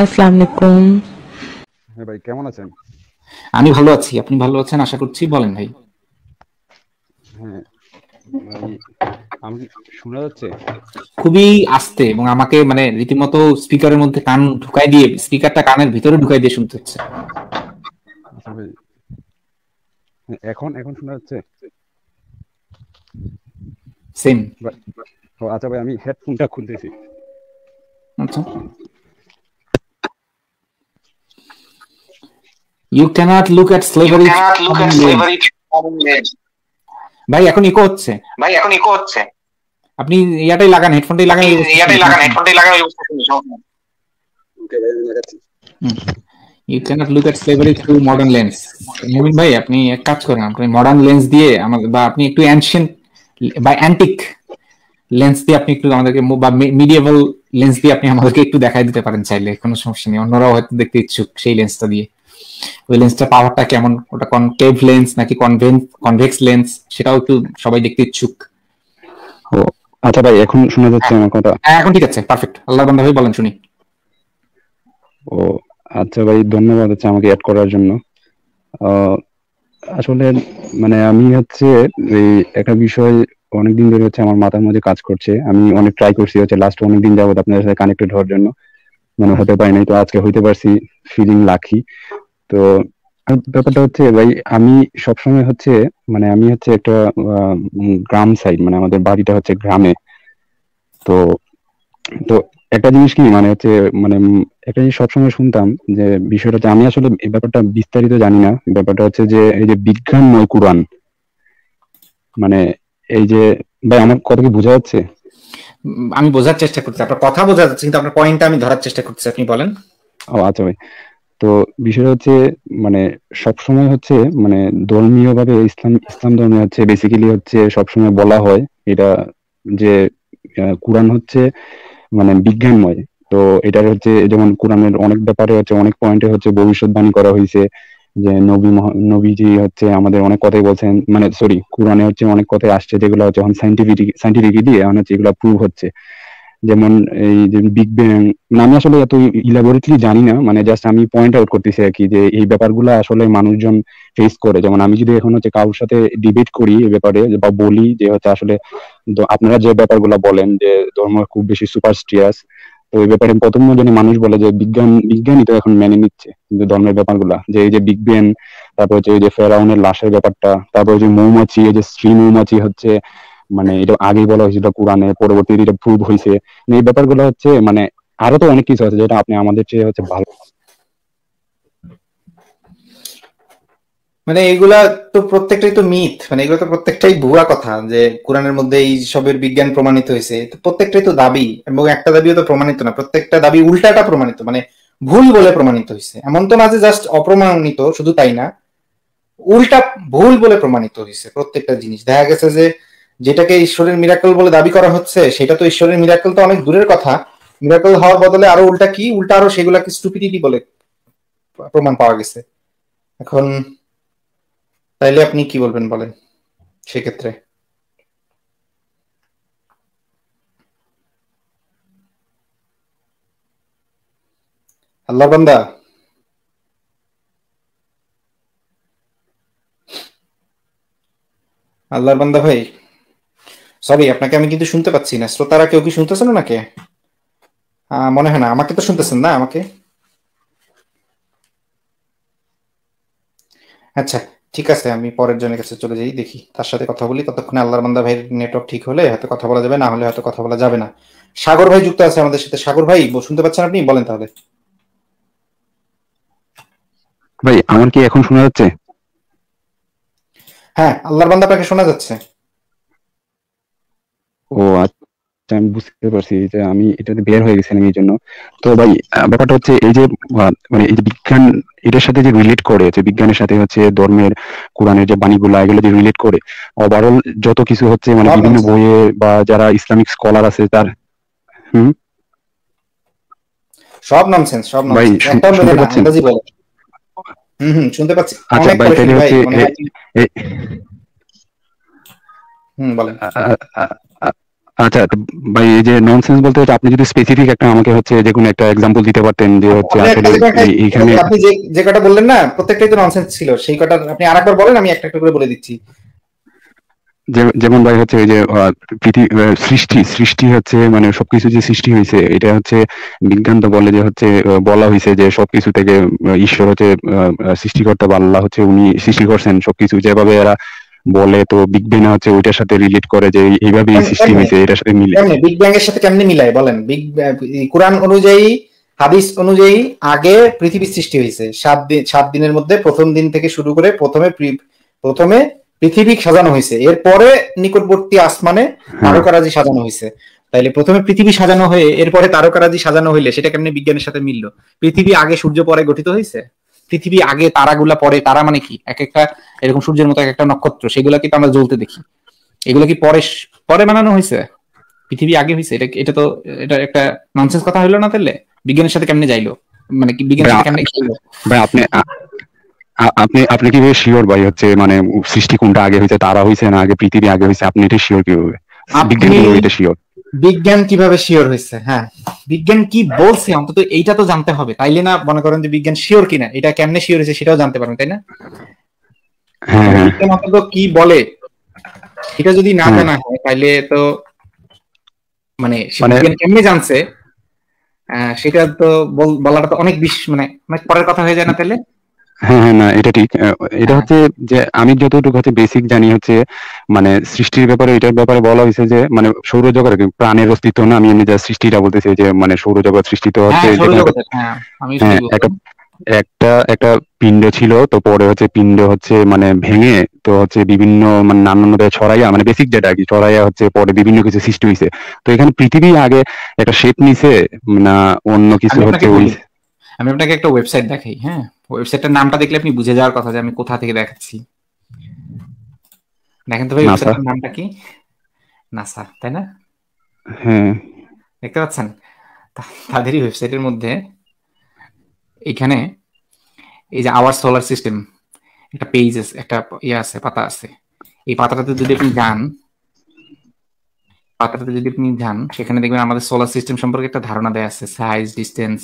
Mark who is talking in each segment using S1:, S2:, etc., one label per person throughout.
S1: আসসালামু আলাইকুম
S2: হ্যাঁ ভাই কেমন আছেন আমি ভালো আছি আপনি ভালো আছেন আশা করছি বলেন ভাই হ্যাঁ আমি শোনা যাচ্ছে খুবই আস্তে এবং আমাকে মানে রীতিমতো স্পিকারের মধ্যে কান ঢুকাই দিয়ে স্পিকারটা কানের ভিতরে ঢুকাই দিয়ে শুনতে হচ্ছে
S1: আচ্ছা হ্যাঁ, এখন এখন শোনা যাচ্ছে সেম আচ্ছা ভাই আমি হেডফোনটা খুলতেছি
S2: আচ্ছা you can't look at slavery you can't look at slavery ভাই এখন ইকো হচ্ছে ভাই এখন ইকো হচ্ছে আপনি ইয়াটাই লাগান হেডফোনটাই লাগান ইয়াটাই লাগান হেডফোনটাই লাগান you can't look at slavery through modern lens Mumin ভাই আপনি এক কাজ করেন আপনি মডার্ন লেন্স দিয়ে আমাদের বা আপনি একটু এনশিয়েন্ট বা অ্যান্টিক লেন্স দিয়ে আপনি একটু আমাদেরকে বা মিডিয়েবল লেন্স দিয়ে আপনি আমাদেরকে একটু দেখাই দিতে পারেন চাইলে কোনো সমস্যা নেই অন্যরাও হয়তো দেখতে ইচ্ছুক সেই লেন্সটা দিয়ে ওই লেন্সটা পাওয়ারটা কেমন ওটা কনকেভ লেন্স নাকি কনভেন্স কনভেক্স লেন্স সেটাও একটু সবাই দেখতে ইচ্ছুক
S1: ও আচ্ছা ভাই এখন শোনা যাচ্ছে আমার কথা হ্যাঁ,
S2: এখন ঠিক আছে পারফেক্ট আল্লাহ বান্দা ভাই বলেন শুনি
S1: ও আচ্ছা ভাই ধন্যবাদ হচ্ছে আমাকে অ্যাড করার জন্য আসলে মানে আমি হচ্ছে এই একটা বিষয় অনেকদিন ধরে হচ্ছে আমার মাথার মধ্যে কাজ করছে আমি অনেক ট্রাই করছি হচ্ছে লাস্ট অনেকদিন যাবত আপনাদের সাথে কানেক্টেড হওয়ার জন্য মানে হতে পারি নাই তো আজকে হইতে পারছি ফিলিং লাকি তো ব্যাপারটা হচ্ছে ভাই আমি সবসময় হচ্ছে মানে আমি হচ্ছে একটা গ্রাম সাইড মানে আমাদের বাড়িটা হচ্ছে গ্রামে তো তো একটা জিনিস কি মানে হচ্ছে মানে একটা জিনিস সবসময় শুনতাম যে বিষয়টা আমি আসলে এই ব্যাপারটা বিস্তারিত জানি না ব্যাপারটা হচ্ছে যে এই যে নয় কোরআন মানে এই যে ভাই আমার কথা কি বোঝা যাচ্ছে
S2: আমি বোঝার চেষ্টা করছি আপনার কথা বোঝা যাচ্ছে কিন্তু আপনার পয়েন্টটা আমি ধরার চেষ্টা করছি আপনি বলেন
S1: ও আচ্ছা ভাই তো বিষয় হচ্ছে মানে সবসময় হচ্ছে মানে ধর্মীয় ভাবে ইসলাম ইসলাম ধর্মে হচ্ছে বেসিক্যালি হচ্ছে সবসময় বলা হয় এটা যে কোরআন হচ্ছে মানে বিজ্ঞানময় তো এটার হচ্ছে যেমন কোরআনের অনেক ব্যাপারে হচ্ছে অনেক পয়েন্টে হচ্ছে ভবিষ্যৎবাণী করা হয়েছে যে নবী নবীজি হচ্ছে আমাদের অনেক কথাই বলছেন মানে সরি কোরআনে হচ্ছে অনেক কথাই আসছে যেগুলো হচ্ছে এখন সাইন্টিফিক দিয়ে এখন হচ্ছে এগুলো প্রুভ হচ্ছে যেমন এই যে বিগ ব্যাং আমি আসলে এত ইলাবোরেটলি জানি না মানে জাস্ট আমি পয়েন্ট আউট করতেছি আর কি যে এই ব্যাপারগুলো আসলে মানুষজন ফেস করে যেমন আমি যদি এখন হচ্ছে কারোর সাথে ডিবেট করি এই ব্যাপারে বা বলি যে হচ্ছে আসলে আপনারা যে ব্যাপারগুলো বলেন যে ধর্ম খুব বেশি সুপারস্টিয়াস তো এই ব্যাপারে প্রথম জানি মানুষ বলে যে বিজ্ঞান বিজ্ঞানই তো এখন মেনে নিচ্ছে যে ধর্মের গুলা যে এই যে বিগ ব্যান তারপর হচ্ছে এই যে ফেরাউনের লাশের ব্যাপারটা তারপর যে মৌমাছি এই যে স্ত্রী মৌমাছি হচ্ছে মানে এটা আগেই বলা হয়েছে এটা কোরআনে পরবর্তী এটা প্রুভ হয়েছে মানে এই ব্যাপারগুলো হচ্ছে মানে আরো তো অনেক কিছু আছে যেটা আপনি আমাদের চেয়ে হচ্ছে ভালো
S2: মানে এগুলা তো প্রত্যেকটাই তো মিথ মানে এগুলো তো প্রত্যেকটাই ভুয়া কথা যে কোরআনের মধ্যে এই সবের বিজ্ঞান প্রমাণিত হয়েছে তো প্রত্যেকটাই তো দাবি এবং একটা দাবিও তো প্রমাণিত না প্রত্যেকটা দাবি উল্টাটা প্রমাণিত মানে ভুল বলে প্রমাণিত হয়েছে এমন তো না যে জাস্ট অপ্রমাণিত শুধু তাই না উল্টা ভুল বলে প্রমাণিত হয়েছে প্রত্যেকটা জিনিস দেখা গেছে যে যেটাকে ঈশ্বরের মিরাকল বলে দাবি করা হচ্ছে সেটা তো ঈশ্বরের মিরাকল তো অনেক দূরের কথা মিরাকল হওয়ার বদলে আরো উল্টা কি উল্টা আরো সেগুলাকে স্টুপিডিটি বলে প্রমাণ পাওয়া গেছে এখন তাইলে আপনি কি বলবেন বলেন সেক্ষেত্রে আল্লাহ বান্দা আল্লাহর বান্দা ভাই সরি আপনাকে আমি কিন্তু শুনতে পাচ্ছি না শ্রোতারা কেউ কি শুনতেছেন নাকি মনে হয় না আমাকে তো শুনতেছেন না আমাকে আচ্ছা ঠিক আছে আমি পরের জনের কাছে চলে যাই দেখি তার সাথে কথা বলি ততক্ষণে আল্লাহর বান্দা ভাইয়ের নেটওয়ার্ক ঠিক হলে হয়তো কথা বলা যাবে না হলে হয়তো কথা বলা যাবে না সাগর ভাই যুক্ত আছে আমাদের সাথে সাগর ভাই শুনতে পাচ্ছেন আপনি বলেন তাহলে
S1: ভাই আমার কি এখন শোনা যাচ্ছে
S2: হ্যাঁ আল্লাহর বান্দা আপনাকে শোনা যাচ্ছে
S1: ও আচ্ছা, আচ্ছা আমি বুঝতে পারছি যে আমি এটাতে বের হয়ে গেছিলাম এই জন্য তো ভাই ব্যাপারটা হচ্ছে এই যে মানে এই যে বিজ্ঞান এটার সাথে যে রিলেট করে যে বিজ্ঞানের সাথে হচ্ছে ধর্মের কোরআনের যে বাণীগুলো এগুলো যে রিলেট করে ওভারঅল যত কিছু হচ্ছে মানে বিভিন্ন বইয়ে বা যারা ইসলামিক স্কলার আছে তার হুম
S2: সব নামছেন সব নামছেন একটা বলে হুম হুম শুনতে পাচ্ছি আচ্ছা ভাই তাহলে হচ্ছে মানে
S1: আচ্ছা ভাই এই যে ননসেন্স বলতে হচ্ছে আপনি যদি স্পেসিফিক একটা আমাকে হচ্ছে যে কোনো একটা এক্সাম্পল দিতে পারতেন যে হচ্ছে এইখানে আপনি
S2: যে যে কটা বললেন না প্রত্যেকটাই তো ননসেন্স ছিল সেই কটা আপনি আরেকবার বলেন আমি একটা একটা করে বলে দিচ্ছি
S1: যেমন ভাই হচ্ছে ওই যে সৃষ্টি সৃষ্টি হচ্ছে মানে সবকিছু যে সৃষ্টি হয়েছে এটা হচ্ছে বিজ্ঞান তো বলে যে হচ্ছে বলা হয়েছে যে সবকিছু থেকে ঈশ্বর হচ্ছে সৃষ্টিকর্তা বা আল্লাহ হচ্ছে উনি সৃষ্টি করছেন সবকিছু যেভাবে এরা বলে তো বিগ ব্যাং হচ্ছে ওইটার সাথে রিলেট করে যে এইভাবে এই সিস্টেম হয়েছে এটার সাথে মিলে
S2: বিগ ব্যাং এর সাথে কেমনে মিলায় বলেন বিগ কোরআন অনুযায়ী হাদিস অনুযায়ী আগে পৃথিবী সৃষ্টি হয়েছে সাত দিন সাত দিনের মধ্যে প্রথম দিন থেকে শুরু করে প্রথমে প্রথমে পৃথিবী সাজানো হয়েছে এরপরে নিকটবর্তী আসমানে হ্যাঁ। তারকারাজি সাজানো হয়েছে তাইলে প্রথমে পৃথিবী সাজানো হয়ে এরপরে তারকারাজি সাজানো হইলে সেটা কেমনে বিজ্ঞানের সাথে মিললো পৃথিবী আগে সূর্য পরে গঠিত হয়েছে পৃথিবী আগে তারাগুলা পরে তারা মানে কি এক একটা এরকম সূর্যের মতো এক একটা নক্ষত্র সেগুলা কিন্তু আমরা জ্বলতে দেখি এগুলো কি পরে পরে বানানো হয়েছে পৃথিবী আগে হয়েছে এটা এটা তো এটা একটা ননসেন্স কথা হইলো না তাহলে বিজ্ঞানের সাথে কেমনে যাইলো মানে কি বিজ্ঞানের সাথে কেমনে খেললো
S1: ভাই আপনি আপনি আপনি কিভাবে শিওর ভাই হচ্ছে মানে সৃষ্টি কোনটা আগে হয়েছে তারা হয়েছে না আগে পৃথিবী আগে হয়েছে আপনি এটা শিওর কিভাবে বিজ্ঞান কিভাবে এটা শিওর
S2: বিজ্ঞান কিভাবে শিওর হয়েছে হ্যাঁ বিজ্ঞান কি বলছে অন্তত এইটা তো জানতে হবে তাইলে না মনে করেন যে বিজ্ঞান শিওর কিনা এটা কেমনে শিওর হয়েছে সেটাও জানতে পারবেন তাই না হ্যাঁ, হ্যাঁ। কি বলে এটা যদি না হ্যাঁ। জানা হয় তাহলে তো মানে, মানে কেমনি জানছে সেটা তো বলাটা তো অনেক বিশ মানে অনেক পরের কথা হয়ে যায় না তাহলে
S1: হ্যাঁ হ্যাঁ না এটা ঠিক এটা হচ্ছে যে আমি যতটুকু হচ্ছে বেসিক জানি হচ্ছে মানে সৃষ্টির ব্যাপারে এটার ব্যাপারে বলা হয়েছে যে মানে সৌরজগৎ প্রাণের অস্তিত্ব না আমি এমনি যা সৃষ্টিটা বলতেছি যে মানে সৌরজগৎ সৃষ্টিত হচ্ছে একটা একটা পিণ্ড ছিল তো পরে হচ্ছে পিণ্ড হচ্ছে মানে ভেঙে তো হচ্ছে বিভিন্ন মানে নানান ছড়াইয়া মানে বেসিক যেটা আর কি ছড়াইয়া হচ্ছে পরে বিভিন্ন কিছু সৃষ্টি হয়েছে তো এখানে পৃথিবী আগে একটা শেপ নিছে না অন্য কিছু হচ্ছে ওই
S2: আমি আপনাকে একটা ওয়েবসাইট দেখাই হ্যাঁ ওয়েবসাইটের নামটা দেখলে আপনি বুঝে যাওয়ার কথা যে আমি কোথা থেকে দেখাচ্ছি দেখেন তো ভাই ওয়েবসাইটের নামটা কি নাসা তাই না হ্যাঁ দেখতে পাচ্ছেন তাদেরই ওয়েবসাইটের মধ্যে এখানে এই যে আওয়ার সোলার সিস্টেম একটা পেজ আছে একটা ইয়ে আছে পাতা আছে এই পাতাটাতে যদি আপনি যান পাতাটাতে যদি আপনি যান সেখানে দেখবেন আমাদের সোলার সিস্টেম সম্পর্কে একটা ধারণা দেয়া আছে সাইজ ডিস্টেন্স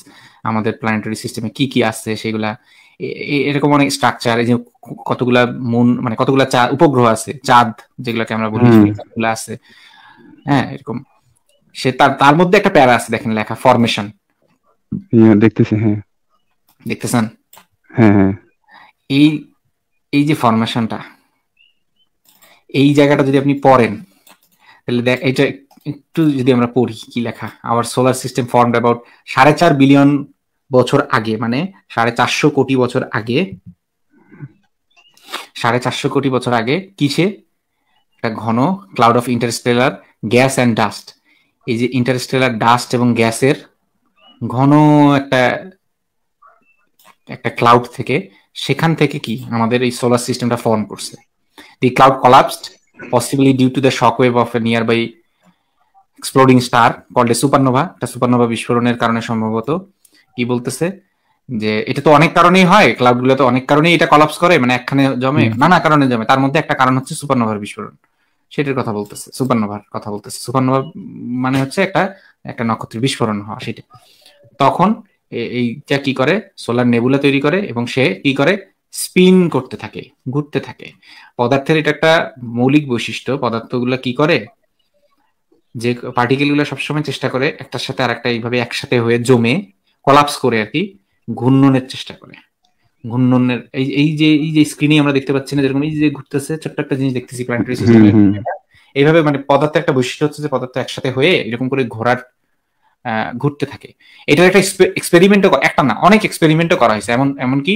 S2: আমাদের প্ল্যানেটারি সিস্টেমে কি কি আছে সেগুলা এরকম অনেক স্ট্রাকচার এই যে কতগুলা মুন মানে কতগুলা চাঁদ উপগ্রহ আছে চাঁদ যেগুলোকে আমরা বলি সেগুলো আছে হ্যাঁ এরকম সে তার তার মধ্যে একটা প্যারা আছে দেখেন লেখা ফরমেশন
S1: হ্যাঁ, দেখতেছি
S2: হ্যাঁ দেখতেছেন হ্যাঁ, হ্যাঁ এই এই যে ফরমেশনটা এই জায়গাটা যদি আপনি পড়েন তাহলে দেখ এটা একটু যদি আমরা পড়ি কি লেখা our solar system form about সাড়ে চার বিলিয়ন বছর আগে মানে সাড়ে চারশো কোটি বছর আগে সাড়ে চারশো কোটি বছর আগে কিসে একটা ঘন cloud of interstellar gas and dust এই যে ইন্টারস্টেলার ডাস্ট এবং গ্যাসের ঘন একটা একটা ক্লাউড থেকে সেখান থেকে কি আমাদের এই সোলার সিস্টেমটা ফর্ম করছে the cloud collapsed possibly due to the shock wave of a nearby exploding star called a supernova একটা সুপারনোভা বিস্ফোরণের কারণে সম্ভবত কি বলতেছে যে এটা তো অনেক কারণেই হয় ক্লাউড গুলো তো অনেক কারণেই এটা কলাপস করে মানে একখানে জমে নানা কারণে জমে তার মধ্যে একটা কারণ হচ্ছে সুপারনোভার বিস্ফোরণ সেটার কথা বলতেছে সুপারনোভার কথা বলতেছে সুপারনোভা মানে হচ্ছে একটা একটা নক্ষত্রের বিস্ফোরণ হওয়া সেটা তখন এইটা কি করে সোলার নেবুলা তৈরি করে এবং সে কি করে স্পিন করতে থাকে ঘুরতে থাকে পদার্থের এটা একটা মৌলিক বৈশিষ্ট্য পদার্থগুলো কি করে যে গুলো সবসময় চেষ্টা করে একটার সাথে আর একটা এইভাবে একসাথে হয়ে জমে কলাপস করে আর কি ঘূর্ণনের চেষ্টা করে ঘূর্ণনের এই এই যে এই যে স্ক্রিনে আমরা দেখতে পাচ্ছি না যেরকম এই যে ঘুরতেছে ছোট্ট একটা জিনিস দেখতেছি প্ল্যান্টারি সিস্টেম এইভাবে মানে পদার্থ একটা বৈশিষ্ট্য হচ্ছে যে পদার্থ একসাথে হয়ে এরকম করে ঘোরার ঘুরতে থাকে এটার একটা এক্সপেরিমেন্টও একটা না অনেক এক্সপেরিমেন্টও করা হয়েছে এমন এমনকি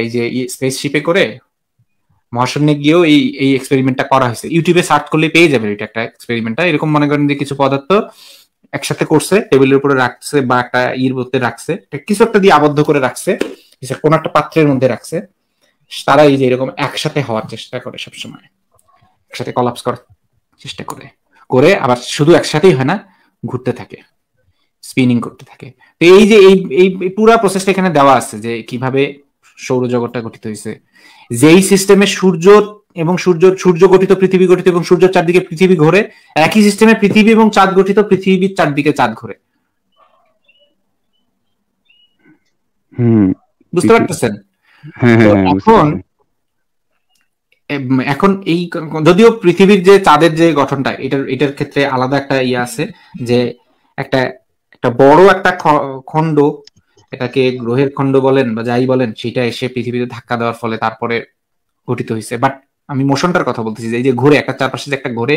S2: এই যে স্পেসশিপে করে মহাশূন্যে গিয়েও এই এই এক্সপেরিমেন্টটা করা হয়েছে ইউটিউবে সার্চ করলে পেয়ে যাবে এটা একটা এক্সপেরিমেন্টটা এরকম মনে করেন যে কিছু পদার্থ একসাথে করছে টেবিলের উপরে রাখছে বা একটা ইয়ের মধ্যে রাখছে কিছু একটা দিয়ে আবদ্ধ করে রাখছে কোন একটা পাত্রের মধ্যে রাখছে তারা এই যে এরকম একসাথে হওয়ার চেষ্টা করে সবসময় একসাথে কলাপস করার চেষ্টা করে করে আবার শুধু একসাথেই হয় না ঘুরতে থাকে স্পিনিং করতে থাকে তো এই যে এই এই পুরো প্রসেসটা এখানে দেওয়া আছে যে কিভাবে সৌরজগৎটা গঠিত হয়েছে যেই সিস্টেমে সূর্য এবং সূর্য সূর্য গঠিত পৃথিবী গঠিত এবং সূর্য চারদিকে পৃথিবী ঘোরে একই সিস্টেমে পৃথিবী এবং চাঁদ গঠিত পৃথিবীর চারদিকে চাঁদ ঘোরে বুঝতে পারতেছেন হ্যাঁ, হ্যাঁ, হ্যাঁ, এখন এখন এই যদিও পৃথিবীর যে চাঁদের যে গঠনটা এটার এটার ক্ষেত্রে আলাদা একটা ইয়ে আছে যে একটা একটা বড় একটা খণ্ড এটাকে গ্রহের খণ্ড বলেন বা যাই বলেন সেটা এসে পৃথিবীতে ধাক্কা দেওয়ার ফলে তারপরে গঠিত হয়েছে বাট আমি মোশনটার কথা বলতেছি এই যে ঘুরে একটা চারপাশে যে একটা ঘুরে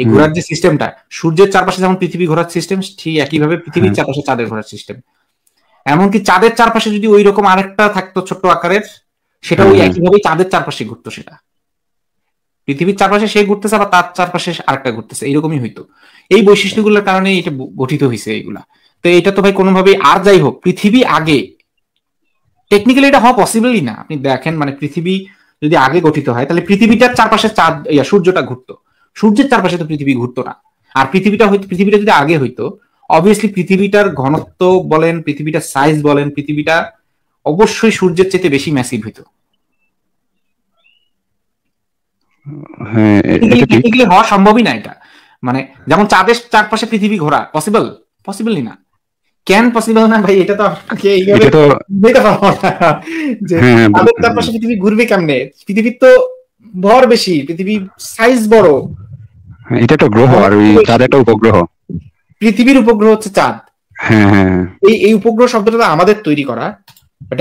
S2: এই ঘোরার যে সিস্টেমটা সূর্যের চারপাশে যেমন পৃথিবী ঘোরার সিস্টেম ঠিক একইভাবে পৃথিবীর চারপাশে চাঁদের ঘোরার সিস্টেম এমনকি চাঁদের চারপাশে যদি ওই রকম আরেকটা থাকতো ছোট্ট আকারের সেটা ওই একইভাবে চাঁদের চারপাশে ঘুরতো সেটা পৃথিবীর চারপাশে সে ঘুরতেছে বা তার চারপাশে আরেকটা ঘুরতেছে এরকমই হইতো এই বৈশিষ্ট্যগুলোর কারণে এটা গঠিত হয়েছে এইগুলা তো এটা তো ভাই কোনোভাবেই আর যাই হোক পৃথিবী আগে টেকনিক্যালি এটা হওয়া পসিবলই না আপনি দেখেন মানে পৃথিবী যদি আগে গঠিত হয় তাহলে পৃথিবীটার চারপাশে চাঁদ ইয়া সূর্যটা ঘুরতো সূর্যের চারপাশে তো পৃথিবী ঘুরতো না আর পৃথিবীটা হয়তো পৃথিবীটা যদি আগে হইতো অবভিয়াসলি পৃথিবীটার ঘনত্ব বলেন পৃথিবীটার সাইজ বলেন পৃথিবীটা অবশ্যই সূর্যের চেয়ে বেশি ম্যাসিভ হইতো হ্যাঁ হওয়া সম্ভবই না এটা মানে যেমন চাঁদের চারপাশে পৃথিবী ঘোরা পসিবল পসিবলই না ক্যান পসিবল না ভাই এটা তো হ্যাঁ, হ্যাঁ, চাঁদের চারপাশে পৃথিবী ঘুরবে কেমনে পৃথিবীর তো ভর বেশি পৃথিবী সাইজ বড়
S1: হ্যাঁ, এটা একটা গ্রহ আর ওই চাঁদ একটা
S2: উপগ্রহ পৃথিবীর উপগ্রহ হচ্ছে চাঁদ হ্যাঁ হ্যাঁ এই এই উপগ্রহ শব্দটা আমাদের তৈরি করা বাট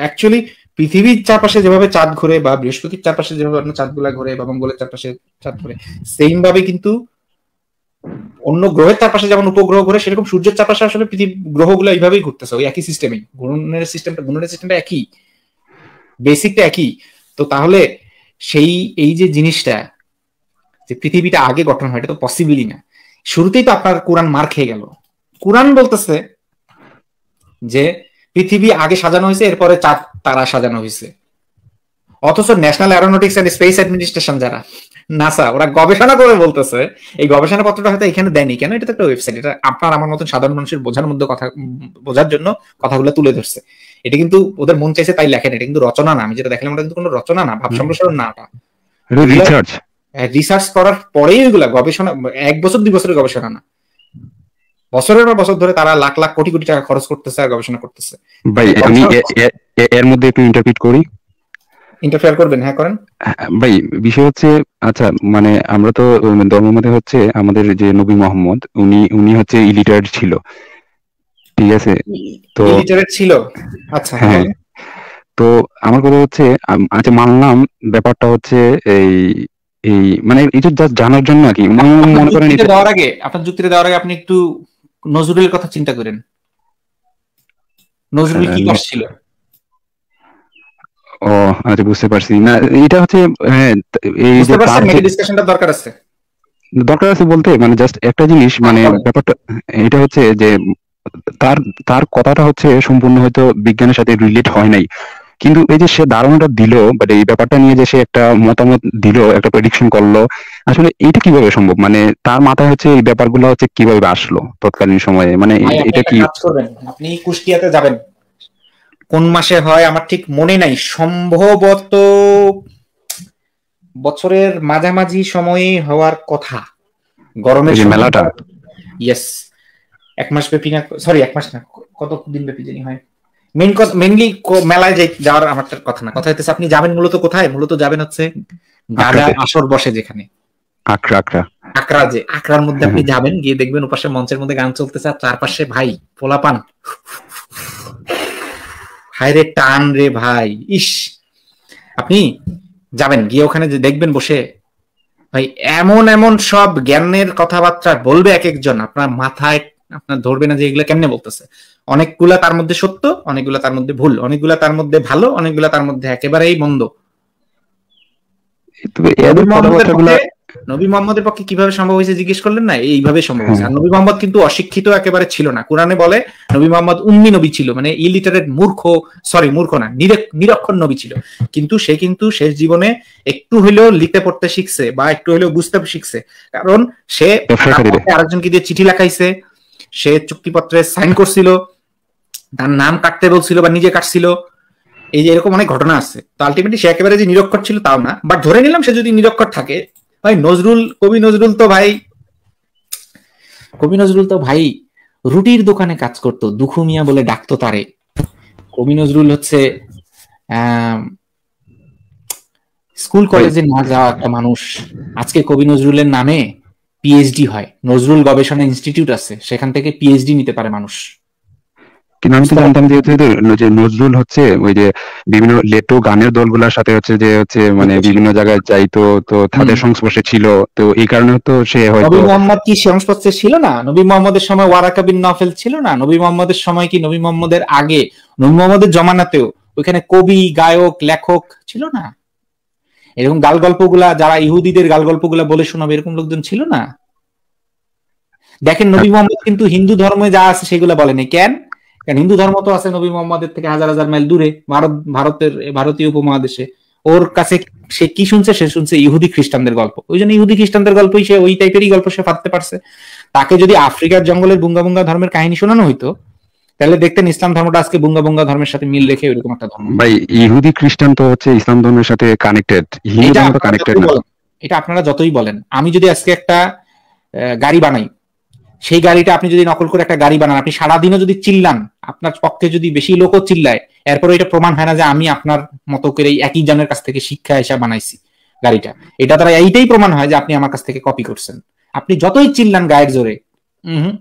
S2: অ্যাকচুয়ালি পৃথিবীর চারপাশে যেভাবে চাঁদ ঘুরে বা বৃহস্পতির চারপাশে যেভাবে অন্য চাঁদগুলা ঘোরে বা মঙ্গলের চারপাশে চাঁদ ঘোরে সেম ভাবে কিন্তু অন্য গ্রহের চারপাশে যেমন উপগ্রহ ঘুরে সেরকম সূর্যের চারপাশে আসলে পৃথিবী গ্রহগুলো এইভাবেই ঘুরতেছে ওই একই সিস্টেমেই ঘূর্ণনের সিস্টেমটা ঘূর্ণনের সিস্টেমটা একই বেসিকটা একই তো তাহলে সেই এই যে জিনিসটা যে পৃথিবীটা আগে গঠন হয় এটা তো পসিবিলই না শুরুতেই তো আপনার কোরআন মার খেয়ে গেল কোরআন বলতেছে যে পৃথিবী আগে সাজানো হয়েছে এরপরে চাঁদ তারা সাজানো হয়েছে অথচ National Aeronautics and Space Administration যারা নাসা ওরা গবেষণা করে বলতেছে এই গবেষণা পত্রটা হয়তো এখানে দেয়নি কেন এটা তো একটা ওয়েবসাইট এটা আপনার আমার মতন সাধারণ মানুষের বোঝার মধ্যে কথা বোঝার জন্য কথাগুলো তুলে ধরছে এটা কিন্তু ওদের মন চাইছে তাই লেখেন এটা কিন্তু রচনা না আমি যেটা দেখলাম ওটা কিন্তু কোনো রচনা না ভাব সম্প্রসারণ না ওটা রিসার্চ হ্যাঁ, রিসার্চ করার পরেই ওইগুলা গবেষণা এক বছর দুই বছরের গবেষণা না বছরের পর বছর ধরে তারা লাখ লাখ কোটি কোটি টাকা খরচ করতেছে আর গবেষণা করতেছে
S1: ভাই আমি এর মধ্যে একটু ইন্টারপ্রিট করি
S2: ইন্টারফেয়ার করবেন হ্যাঁ করেন
S1: হ্যাঁ, ভাই বিষয় হচ্ছে আচ্ছা মানে আমরা তো ধর্মমতে হচ্ছে আমাদের যে নবী মোহাম্মদ উনি উনি হচ্ছে ইলিটারেট ছিল ঠিক আছে
S2: তো ইলিটারেট ছিল আচ্ছা হ্যাঁ, হ্যাঁ।
S1: তো আমার কথা হচ্ছে আচ্ছা মানলাম ব্যাপারটা হচ্ছে এই এই মানে এটা জাস্ট জানার জন্য আর কি মনে করেন দেওয়ার
S2: আগে আপনার যুক্তিটা দেওয়ার আগে আপনি একটু নজরুলের কথা চিন্তা করেন
S1: নজরুল হ্যাঁ, কি হ্যাঁ, করছিল ও আরে বুঝতে পারছি না এটা হচ্ছে হ্যাঁ, এই যে ডিসকাশনটা দরকার আছে দরকার আছে বলতে মানে জাস্ট একটা জিনিস মানে ব্যাপারটা এটা হচ্ছে যে তার তার কথাটা হচ্ছে সম্পূর্ণ হয়তো বিজ্ঞানের সাথে রিলেট হয় নাই কিন্তু এই যে সে ধারণাটা দিল বাট এই ব্যাপারটা নিয়ে যে সে একটা মতামত দিল একটা প্রেডিকশন করলো আসলে এটা কিভাবে সম্ভব মানে তার মাথায় হচ্ছে এই ব্যাপারগুলো হচ্ছে কিভাবে আসলো তৎকালীন সময়ে মানে এটা কি
S2: আপনি কুষ্টিয়াতে যাবেন কোন মাসে হয় আমার ঠিক মনে নাই সম্ভবত বছরের মাঝামাঝি সময়ে হওয়ার কথা গরমের মেলাটা ইয়েস এক মাস ব্যাপী না সরি এক মাস না কত দিন ব্যাপী জানি হয় মেন মেনলি মেলায় যাওয়ার আমার কথা না কথা হইতেছে আপনি যাবেন মূলত কোথায় মূলত যাবেন হচ্ছে আসর বসে যেখানে আকরা আকরা আকরা যে আকরার মধ্যে আপনি হ্যাঁ। যাবেন গিয়ে দেখবেন মঞ্চের মধ্যে গান চলতেছে আর চারপাশে ভাই পোলাপান হায় রে টান রে ভাই ইস আপনি যাবেন গিয়ে ওখানে যে দেখবেন বসে ভাই এমন এমন সব জ্ঞানের কথাবার্তা বলবে এক একজন আপনার মাথায় আপনার ধরবে না যে এগুলো কেমনে বলতেছে অনেকগুলা তার মধ্যে সত্য অনেকগুলা তার মধ্যে ভুল অনেকগুলা তার মধ্যে ভালো অনেকগুলা তার মধ্যে একেবারেই মন্দ নবী মোহাম্মদের পক্ষে কিভাবে সম্ভব হয়েছে জিজ্ঞেস করলেন না এইভাবে সম্ভব হয়েছে হ্যাঁ। আর নবী মোহাম্মদ কিন্তু অশিক্ষিত একেবারে ছিল না কোরআনে বলে নবী মোহাম্মদ উম্মি নবী ছিল মানে ইলিটারেট মূর্খ সরি মূর্খ না নিরক্ষর নবী ছিল কিন্তু সে কিন্তু শেষ জীবনে একটু হইলেও লিখতে পড়তে শিখছে বা একটু হইলেও বুঝতে শিখছে কারণ সে আরেকজনকে দিয়ে চিঠি লেখাইছে সে চুক্তিপত্রে সাইন করছিল তার নাম কাটতে বলছিল বা নিজে কাটছিল এই যে এরকম অনেক ঘটনা আছে তো আলটিমেটলি সে একেবারে যে নিরক্ষর ছিল তাও না বাট ধরে নিলাম সে যদি নিরক্ষর থাকে ভাই নজরুল কবি নজরুল তো ভাই কবি নজরুল তো ভাই রুটির দোকানে কাজ করতো দুখু মিয়া বলে ডাকতো তারে কবি নজরুল হচ্ছে স্কুল কলেজে না যাওয়া একটা মানুষ আজকে কবি নজরুলের নামে পিএইচডি হয় নজরুল গবেষণা ইনস্টিটিউট আছে সেখান থেকে পিএইচডি নিতে পারে মানুষ
S1: কিন্তু আমি তো জানতাম যে যে নজরুল হচ্ছে ওই যে বিভিন্ন লেটো গানের দলগুলোর সাথে হচ্ছে যে হচ্ছে মানে বিভিন্ন জায়গায় যাইতো তো তাদের সংস্পর্শে ছিল তো এই কারণে তো সে হয়তো নবী
S2: মোহাম্মদ কি সংস্পর্শে ছিল না নবী মোহাম্মদের সময় ওয়ারাকা বিন নফেল ছিল না নবী মোহাম্মদের সময় কি নবী মোহাম্মদের আগে নবী মোহাম্মদের জমানাতেও ওইখানে কবি গায়ক লেখক ছিল না এরকম গাল গল্পগুলা যারা ইহুদিদের গাল গল্পগুলা বলে শোনাবে এরকম লোকজন ছিল না দেখেন নবী হ্যাঁ। মোহাম্মদ কিন্তু হিন্দু ধর্মে যা আছে সেগুলো বলেনি কেন কারণ হিন্দু ধর্ম তো আছে নবী মোহাম্মদের থেকে হাজার হাজার মাইল দূরে ভারত ভারতের ভারতীয় উপমহাদেশে ওর কাছে সে কি শুনছে সে শুনছে ইহুদি খ্রিস্টানদের গল্প ওই জন্য ইহুদি খ্রিস্টানদের গল্পই সে ওই টাইপেরই গল্প সে ফাঁদতে পারছে তাকে যদি আফ্রিকার জঙ্গলের বুঙ্গা বুঙ্গা ধর্মের কাহিনী শোনানো হইতো তাহলে দেখতেন ইসলাম ধর্মটা আজকে বুঙ্গা বুঙ্গা ধর্মের সাথে মিল রেখে এরকম একটা ধর্ম
S1: ভাই ইহুদি খ্রিস্টান তো হচ্ছে ইসলাম ধর্মের সাথে কানেক্টেড হিন্দু ধর্ম কানেক্টেড না
S2: এটা আপনারা যতই বলেন আমি যদি আজকে একটা গাড়ি বানাই সেই গাড়িটা আপনি যদি নকল করে একটা গাড়ি বানান আপনি সারাদিনও যদি চিল্লান আপনার পক্ষে যদি বেশি লোকও চিল্লায় এরপরে এটা প্রমাণ হয় না যে আমি আপনার মতো করে একই জনের কাছ থেকে শিক্ষা এসে বানাইছি গাড়িটা এটা তারা এইটাই প্রমাণ হয় যে আপনি আমার কাছ থেকে কপি করছেন আপনি যতই চিল্লান গায়ের জোরে হুম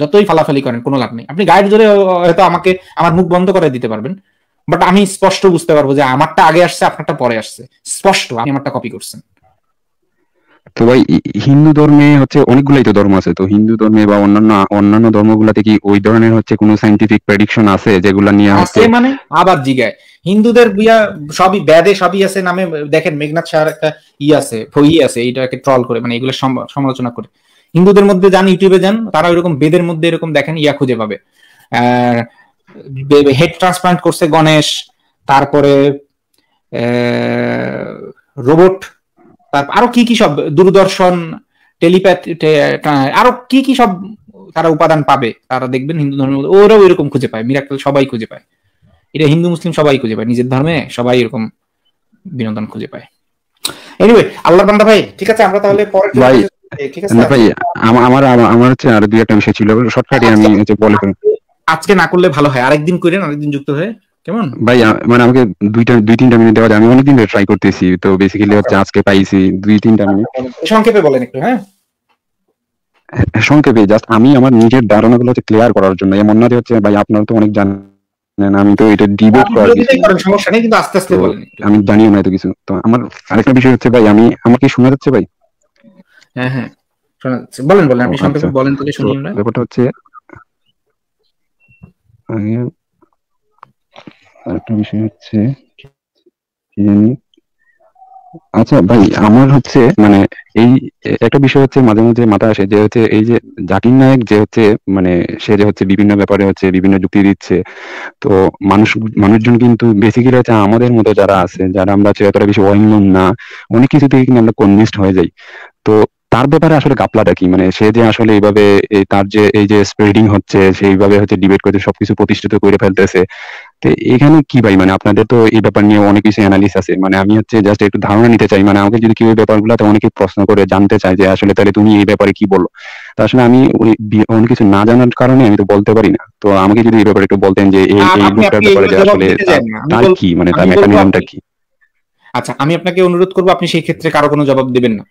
S2: যতই ফালাফালি করেন কোনো লাভ নেই আপনি গায়ের জোরে হয়তো আমাকে আমার মুখ বন্ধ করে দিতে পারবেন বাট আমি স্পষ্ট বুঝতে পারবো যে আমারটা আগে আসছে আপনারটা পরে আসছে স্পষ্ট আপনি আমারটা কপি করছেন
S1: তো ভাই হিন্দু ধর্মে হচ্ছে অনেকগুলাই তো ধর্ম আছে তো হিন্দু ধর্মে বা অন্যান্য অন্যান্য ধর্মগুলাতে কি ওই ধরনের হচ্ছে কোনো সাইন্টিফিক প্রেডিকশন আছে যেগুলো নিয়ে
S2: আছে মানে আবার জিগায় হিন্দুদের বিয়া সবই ব্যাধে সবই আছে নামে দেখেন মেঘনাথ সাহার একটা ই আছে ফই আছে এটাকে ট্রল করে মানে এগুলো সমালোচনা করে হিন্দুদের মধ্যে যান ইউটিউবে যান তারা ওইরকম বেদের মধ্যে এরকম দেখেন ইয়া খুঁজে পাবে হেড ট্রান্সপ্লান্ট করছে গণেশ তারপরে রোবট তারপর আরো কি কি সব দূরদর্শন টেলিপ্যাথি আরো কি কি সব তারা উপাদান পাবে তারা দেখবেন হিন্দু ধর্মের মধ্যে ওরাও এরকম খুঁজে পায় মিরাক্কেল সবাই খুঁজে পায় এটা হিন্দু মুসলিম সবাই খুঁজে পায় নিজের ধর্মে সবাই এরকম বিনোদন খুঁজে পায় এনিওয়ে আল্লাহ বান্দা ভাই ঠিক আছে আমরা তাহলে পরে ঠিক আছে ভাই আমার
S1: আমার হচ্ছে আর দুই একটা বিষয় ছিল আমি আচ্ছা। হচ্ছে বলে
S2: আজকে না করলে ভালো হয় আরেকদিন করেন আরেকদিন যুক্ত হয়ে কেমন
S1: ভাই মানে আমাকে দুইটা দুই তিনটা মিনিট দেওয়া আমি অনেকদিন ধরে ট্রাই করতেছি তো বেসিক্যালি হচ্ছে আচ্ছা। আজকে পাইছি দুই তিনটা মিনিট
S2: সংক্ষেপে বলেন একটু হ্যাঁ,
S1: হ্যাঁ সংক্ষেপে জাস্ট আমি আমার নিজের ধারণা গুলো ক্লিয়ার করার জন্য এমন না হচ্ছে ভাই আপনারা তো অনেক জানেন আমি তো এটা ডিবেট হ্যাঁ,
S2: করার
S1: আমি জানিও না এত কিছু তো আমার আরেকটা বিষয় হচ্ছে ভাই আমি আমার কি শোনা যাচ্ছে ভাই
S2: হ্যাঁ হ্যাঁ শোনা যাচ্ছে বলেন বলেন আপনি সংক্ষেপে আচ্ছা। বলেন শুনুন ব্যাপারটা
S1: হচ্ছে আরেকটা বিষয় হচ্ছে কি জানি আচ্ছা ভাই আমার হচ্ছে মানে এই একটা বিষয় হচ্ছে মাঝে মাঝে মাথা আসে যে হচ্ছে এই যে জাকির নায়ক যে হচ্ছে মানে সে যে হচ্ছে বিভিন্ন ব্যাপারে হচ্ছে বিভিন্ন যুক্তি দিচ্ছে তো মানুষ মানুষজন কিন্তু বেসিক্যালি হচ্ছে আমাদের মতো যারা আছে যারা আমরা হচ্ছে এতটা বেশি অইনন না অনেক কিছু থেকে কিন্তু আমরা কনভিনসড হয়ে যাই তো তার ব্যাপারে আসলে গাপলাটা কি মানে সে যে আসলে এইভাবে তার যে এই যে স্প্রেডিং হচ্ছে সেইভাবে হচ্ছে ডিবেট করতে সবকিছু প্রতিষ্ঠিত করে ফেলতেছে তো এখানে কি ভাই মানে আপনাদের তো এই ব্যাপার নিয়ে অনেক কিছু অ্যানালিস আছে মানে আমি হচ্ছে জাস্ট একটু ধারণা নিতে চাই মানে আমাকে যদি কেউ এই ব্যাপারগুলোতে অনেকে প্রশ্ন করে জানতে চায় যে আসলে তাহলে তুমি এই ব্যাপারে কি বলো তো আসলে আমি ওই অনেক কিছু না জানার কারণে আমি তো বলতে পারি না তো আমাকে যদি এই ব্যাপারে একটু বলতেন যে এই এই গ্রুপটার ব্যাপারে যে আসলে তার কি মানে তার মেকানিজমটা
S2: কি আচ্ছা আমি আপনাকে অনুরোধ করবো আপনি সেই ক্ষেত্রে কারো কোনো জবাব দেবেন না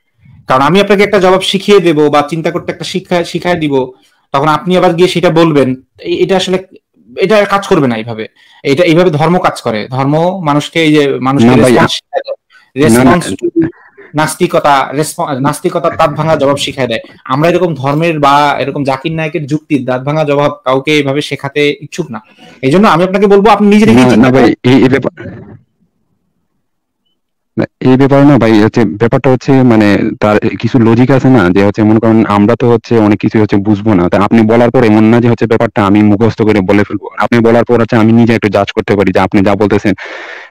S2: কারণ আমি আপনাকে একটা জবাব শিখিয়ে দেব বা চিন্তা করতে একটা শিক্ষা শিখায় দিব তখন আপনি আবার গিয়ে সেটা বলবেন এটা আসলে এটা কাজ করবে না এইভাবে এটা এইভাবে ধর্ম কাজ করে ধর্ম মানুষকে এই যে মানুষকে রেসপন্স নাস্তিকতা নাস্তিকতা দাঁত ভাঙা জবাব শিখায় দেয় আমরা এরকম ধর্মের বা এরকম জাকির নায়কের যুক্তির দাঁত ভাঙা জবাব কাউকে এইভাবে শেখাতে ইচ্ছুক না এই জন্য আমি আপনাকে বলবো আপনি নিজে
S1: এই ব্যাপার না ভাই হচ্ছে ব্যাপারটা হচ্ছে মানে তার কিছু লজিক আছে না যে হচ্ছে মনে করেন আমরা তো হচ্ছে অনেক কিছু হচ্ছে বুঝবো না তা আপনি বলার পর এমন না যে হচ্ছে ব্যাপারটা আমি মুখস্থ করে বলে ফেলবো আপনি বলার পর হচ্ছে আমি নিজে একটু জাজ করতে পারি যে আপনি যা বলতেছেন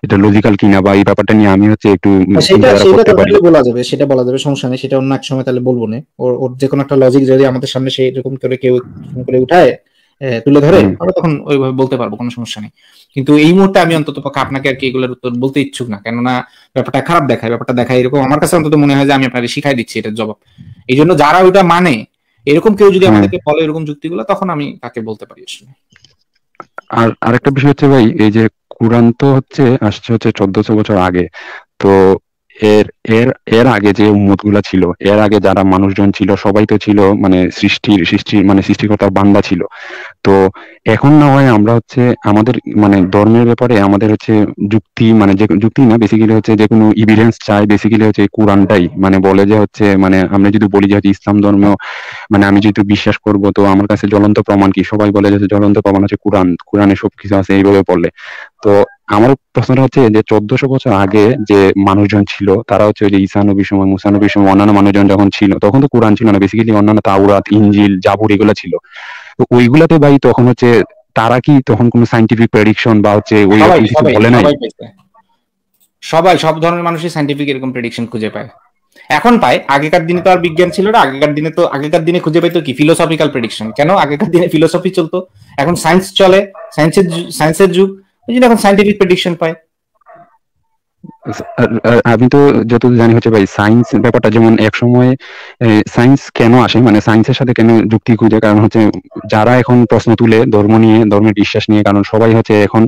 S1: এটা লজিক্যাল কিনা বা এই ব্যাপারটা নিয়ে আমি হচ্ছে একটু সেটা
S2: বলা যাবে সেটা বলা যাবে সমস্যা নেই সেটা অন্য এক সময় তাহলে বলবো না ওর ওর যে কোনো একটা লজিক যদি আমাদের সামনে সেই রকম করে কেউ করে উঠায় তুলে ধরে আমরা তখন ওইভাবে বলতে পারবো কোনো সমস্যা নেই কিন্তু এই মুহূর্তে আমি অন্তত পক্ষে আপনাকে আর কি এগুলোর উত্তর বলতে ইচ্ছুক না কেননা ব্যাপারটা খারাপ দেখায় ব্যাপারটা দেখায় এরকম আমার কাছে অন্তত মনে হয় যে আমি আপনাকে শিখাই দিচ্ছি এটার জবাব এই জন্য যারা ওইটা মানে এরকম কেউ যদি হ্যাঁ। আমাদেরকে বলে এরকম যুক্তিগুলো তখন আমি তাকে বলতে পারি আসলে
S1: আর আরেকটা বিষয় হচ্ছে ভাই এই যে কোরআন তো হচ্ছে আসছে হচ্ছে চোদ্দশো বছর আগে তো এর এর এর আগে যে উম্মতগুলা ছিল এর আগে যারা মানুষজন ছিল সবাই তো ছিল মানে সৃষ্টির সৃষ্টি মানে সৃষ্টিকর্তার বান্দা ছিল তো এখন না হয় আমরা হচ্ছে আমাদের মানে ধর্মের ব্যাপারে আমাদের হচ্ছে যুক্তি মানে যে যুক্তি না বেসিক্যালি হচ্ছে যে কোনো ইভিডেন্স চাই বেসিক্যালি হচ্ছে কোরআনটাই মানে বলে যে হচ্ছে মানে আমরা যদি বলি যে ইসলাম ধর্ম মানে আমি যেহেতু বিশ্বাস করব তো আমার কাছে জ্বলন্ত প্রমাণ কি সবাই বলে যে জ্বলন্ত প্রমাণ আছে কোরআন কোরআনে সবকিছু আছে এইভাবে বললে তো আমার প্রশ্নটা হচ্ছে যে চোদ্দশো বছর আগে যে মানুষজন ছিল তারা হচ্ছে যে ঈসানবী সময় মুসানবী সময় অন্যান্য মানুষজন যখন ছিল তখন তো কোরআন ছিল না বেসিক্যালি অন্যান্য তাওরাত ইঞ্জিল জাবুর এগুলো ছিল তো ওইগুলাতে ভাই তখন হচ্ছে তারা কি তখন কোনো সাইন্টিফিক প্রেডিকশন বা হচ্ছে ওই কিছু বলে নাই
S2: সবাই সব ধরনের মানুষই সাইন্টিফিক এরকম প্রেডিকশন খুঁজে পায় এখন পায় আগেকার দিনে তো আর বিজ্ঞান ছিল না আগেকার দিনে তো আগেকার দিনে খুঁজে পাইতো কি ফিলোসফিক্যাল প্রেডিকশন কেন আগেকার দিনে ফিলোসফি চলতো এখন সায়েন্স চলে সায়েন্সের সায়েন্সের যুগ ওই এখন সাইন্টিফিক প্রেডিকশন পায়
S1: আমি তো যতদূর জানি হচ্ছে ভাই সায়েন্স ব্যাপারটা যেমন এক সময় সায়েন্স কেন আসে মানে সায়েন্সের সাথে কেন যুক্তি খুঁজে কারণ হচ্ছে যারা এখন প্রশ্ন তুলে ধর্ম নিয়ে ধর্মের বিশ্বাস নিয়ে কারণ সবাই হচ্ছে এখন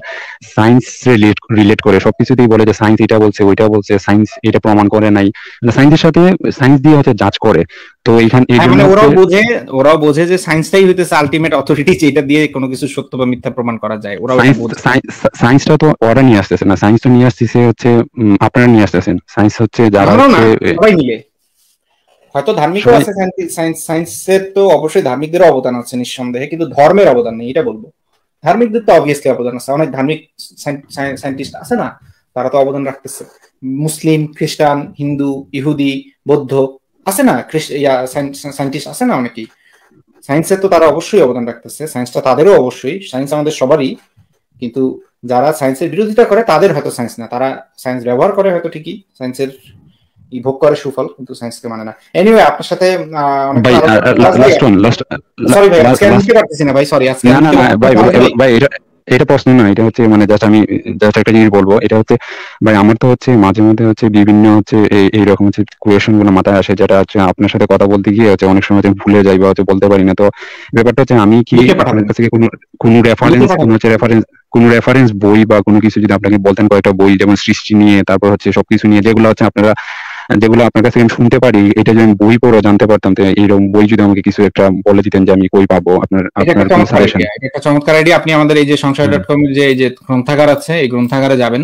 S1: সায়েন্স রিলেট রিলেট করে সবকিছুতেই বলে যে সায়েন্স এটা বলছে ওইটা বলছে সায়েন্স এটা প্রমাণ করে নাই সায়েন্সের মানে সাথে সায়েন্স দিয়ে হচ্ছে জাজ করে তো হ্যাঁ, মানে ওরাও বোঝে
S2: ওরাও বোঝে যে সায়েন্সটাই হইতেছে আলটিমেট অথরিটি যেটা দিয়ে কোনো কিছু সত্য বা মিথ্যা প্রমাণ করা যায় ওরা
S1: সায়েন্সটা তো ওরা নিয়ে আসতেছে না সায়েন্স তো নিয়ে আসতেছে হচ্ছে আপনারা নিয়ে আসতেছেন সায়েন্স হচ্ছে যারা সবাই
S2: মিলে হয়তো ধার্মিকও আছে সায়েন্স সায়েন্সের তো অবশ্যই ধার্মিকদের অবদান আছে নিঃসন্দেহে কিন্তু ধর্মের অবদান নেই এটা বলবো ধার্মিকদের তো অবভিয়াসলি অবদান আছে অনেক ধার্মিক সায়েন্টিস্ট আছে না তারা তো অবদান রাখতেছে মুসলিম খ্রিস্টান হিন্দু ইহুদি বৌদ্ধ আছে না সায়েন্টিস্ট আছে না অনেকেই সায়েন্সের তো তারা অবশ্যই অবদান রাখতেছে সায়েন্সটা তাদেরও অবশ্যই সায়েন্স আমাদের সবারই কিন্তু যারা সায়েন্সের বিরোধিতা করে তাদের হয়তো সায়েন্স না তারা সায়েন্স ব্যবহার করে হয়তো ঠিকই সায়েন্সের ভোগ করে সুফল কিন্তু সায়েন্সকে মানে না এনিওয়ে আপনার সাথে
S1: সরি ভাই আজকে আমি
S2: পারতেছি না ভাই সরি আজকে ভাই
S1: ভাই এটা প্রশ্ন না এটা হচ্ছে মানে জাস্ট আমি জাস্ট একটা জিনিস বলবো এটা হচ্ছে ভাই আমার তো হচ্ছে মাঝে মধ্যে হচ্ছে বিভিন্ন হচ্ছে এইরকম হচ্ছে কোয়েশন গুলো মাথায় আসে যেটা হচ্ছে আপনার সাথে কথা বলতে গিয়ে হচ্ছে অনেক সময় ভুলে যাই বা হচ্ছে বলতে পারি না তো ব্যাপারটা হচ্ছে আমি কি আপনার কাছে কোনো কোনো রেফারেন্স কোনো হচ্ছে রেফারেন্স কোনো রেফারেন্স বই বা কোনো কিছু যদি আপনাকে বলতেন কয়েকটা বই যেমন সৃষ্টি নিয়ে তারপর হচ্ছে সবকিছু নিয়ে যেগুলো হচ্ছে আপনারা যেগুলো আপনার কাছে আমি শুনতে পারি এটা যদি আমি বই পড়ে জানতে পারতাম এইরকম বই যদি আমাকে কিছু একটা বলে দিতেন যে আমি কই পাবো আপনার আপনার সাজেশন
S2: এটা চমৎকার আইডিয়া আপনি আমাদের এই যে সংসার ডট কম যে এই যে গ্রন্থাগার আছে এই গ্রন্থাগারে যাবেন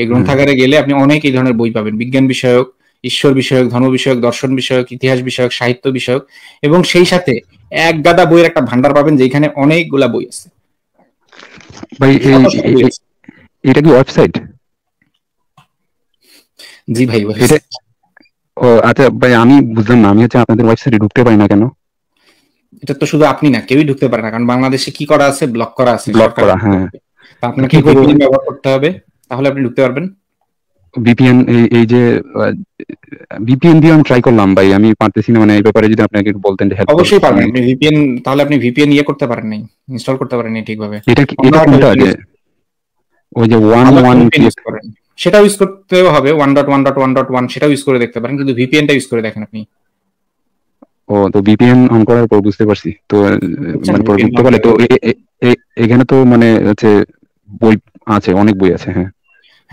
S2: এই গ্রন্থাগারে গেলে আপনি অনেক এই ধরনের বই পাবেন বিজ্ঞান বিষয়ক ঈশ্বর বিষয়ক ধর্ম বিষয়ক দর্শন বিষয়ক ইতিহাস বিষয়ক সাহিত্য বিষয়ক এবং সেই সাথে এক গাদা বইয়ের একটা ভান্ডার পাবেন যেখানে অনেকগুলা বই আছে
S1: ভাই এটা কি ওয়েবসাইট জি ভাই ও আচ্ছা ভাই আমি বুঝলাম না আমি হচ্ছে আপনাদের ওয়েবসাইটে ঢুকতে পারি না কেন
S2: এটা তো শুধু আপনি না কেউই ঢুকতে পারে না কারণ বাংলাদেশে কি করা আছে ব্লক করা আছে ব্লক করা হ্যাঁ আপনাকে ভিপিএন ব্যবহার করতে হবে তাহলে আপনি ঢুকতে পারবেন
S1: ভিপিএন এই যে ভিপিএন দিয়ে আমি ট্রাই করলাম ভাই আমি পারতেছি না মানে এই ব্যাপারে যদি আপনাকে একটু বলতেন হেল্প অবশ্যই পারবেন আপনি
S2: ভিপিএন তাহলে আপনি ভিপিএন ইয়ে করতে পারেন নাই ইনস্টল করতে পারেন নাই ঠিকভাবে এটা কি এটা কোনটা
S1: ওই যে ওয়ান ওয়ান ইউজ
S2: করেন সেটাও ইউজ করতে হবে one dot one dot one dot one সেটাও ইউজ করে দেখতে পারেন কিন্তু ভিপিএনটা ইউজ করে দেখেন আপনি
S1: ও তো ভিপিএন অন করার পর বুঝতে পারছি তো আচ্ছা, মানে পরবর্তীতে বলে তো এখানে তো মানে আছে বই আছে অনেক বই আছে হ্যাঁ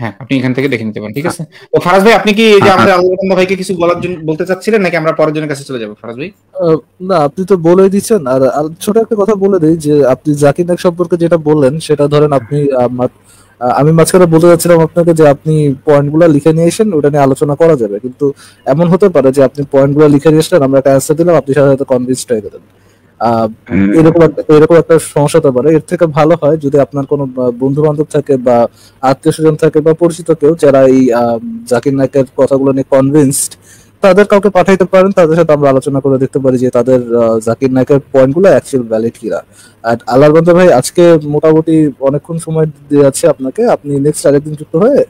S2: হ্যাঁ আপনি এখান থেকে দেখে নিতে পারেন ঠিক হ্যাঁ। আছে ও ফারাজ ভাই আপনি কি এই যে হ্যাঁ, আমাদের হ্যাঁ। আলোচনা ভাইকে কিছু বলার জন্য বলতে চাচ্ছিলেন নাকি আমরা পরের জনের কাছে চলে যাব ফারাজ ভাই না আপনি তো বলেই দিয়েছেন আর ছোট একটা কথা বলে দেই যে আপনি জাকির নাক সম্পর্কে যেটা বললেন সেটা ধরেন আপনি আমার আমি মাঝখানে বলতে যাচ্ছিলাম আপনাকে যে আপনি পয়েন্টগুলো লিখে নিয়ে এসেন ওটা নিয়ে আলোচনা করা যাবে কিন্তু এমন হতে পারে যে আপনি পয়েন্টগুলো লিখে নিয়ে এসলেন আমরা একটা অ্যান্সার দিলাম আপনি সাথে কনভিন্সড হয়ে গেলেন এরকম এরকম একটা সমস্যা হতে পারে এর থেকে ভালো হয় যদি আপনার কোনো বন্ধু বান্ধব থাকে বা আত্মীয় স্বজন থাকে বা পরিচিত কেউ যারা এই জাকির নায়কের কথাগুলো নিয়ে কনভিন্সড তাদের কাউকে পাঠাইতে পারেন তাদের সাথে আমরা আলোচনা করে দেখতে পারি যে তাদের জাকির নায়কের পয়েন্টগুলো অ্যাকচুয়াল ভ্যালিড কিনা আর আল্লাহর বন্ধু ভাই আজকে মোটামুটি অনেকক্ষণ সময় দিয়ে আছে আপনাকে আপনি নেক্সট আরেকদিন যুক্ত হয়ে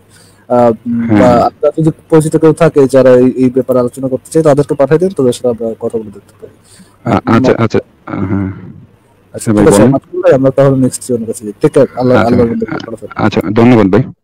S2: হ্যাঁ। আপনার যদি পরিচিত কেউ থাকে যারা এই ব্যাপারে আলোচনা করতে চাই তাদেরকে পাঠাই দেন তাদের সাথে আমরা কথা বলে দেখতে পারি
S1: আচ্ছা আচ্ছা, আচ্ছা হ্যাঁ আচ্ছা
S2: আমরা তাহলে নেক্সট জনের কাছে হ্যাঁ, হ্যাঁ।
S1: আচ্ছা ধন্যবাদ ভাই